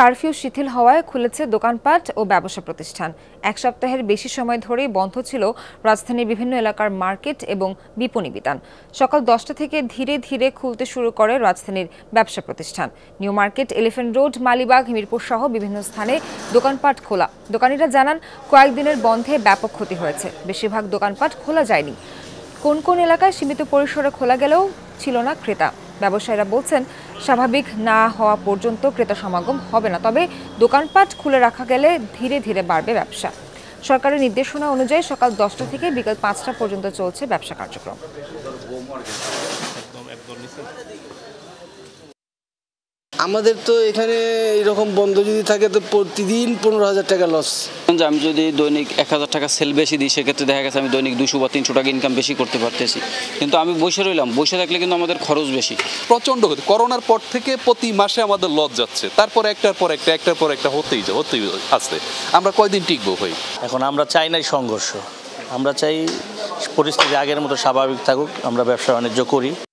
curfew শিথিল হওয়ায় খুলেছে দোকানপাট ও ব্যবসা প্রতিষ্ঠান এক সপ্তাহের বেশি সময় ধরেই বন্ধ ছিল রাজধানীর বিভিন্ন এলাকার মার্কেট এবং বিপণী বিতান সকাল দশটা থেকে ধীরে ধীরে খুলতে শুরু করে রাজধানীর ব্যবসা প্রতিষ্ঠান new market elephant road Malibagh হিমিরপুর সহ বিভিন্ন স্থানে দোকানপাট খোলা দোকানিরা জানান কয়েকদিনের বন্ধে ব্যাপক ক্ষতি হয়েছে বেশিরভাগ দোকানপাট খোলা যায়নি কোন কোন এলাকায় সীমিত পরিসরে খোলা গেলেও ছিল না ক্রেতা ব্যবসায়ীরা বলছেন স্বাভাবিক না হওয়া পর্যন্ত ক্রেতা সমাগম হবে না তবে দোকানপাট খুলে রাখা গেলে ধীরে ধীরে বাড়বে ব্যবসা সরকারের নির্দেশনা অনুযায়ী সকাল দশটা থেকে বিকাল পাঁচটা পর্যন্ত চলছে ব্যবসা কার্যক্রম আমাদের তো এখানে এরকম বন্ধ যদি থাকে তো প্রতিদিন পনেরো হাজার টাকা লস আমি যদি দৈনিক এক হাজার টাকা সেল বেশি দিই সেক্ষেত্রে দেখা গেছে আমি দৈনিক দুশো বা তিনশো টাকা ইনকাম বেশি করতে পারতেছি কিন্তু আমি বসে রইলাম বসে থাকলে কিন্তু আমাদের খরচ বেশি প্রচণ্ড হতে করোনার পর থেকে প্রতি মাসে আমাদের লস যাচ্ছে তারপরে একটার পর একটা একটার পর একটা হতেই যা হতেই আসতে আমরা কয়দিন টিকবো ভাই এখন আমরা চাই নাই সংঘর্ষ আমরা চাই পরিস্থিতি আগের মতো স্বাভাবিক থাকুক আমরা ব্যবসা বাণিজ্য করি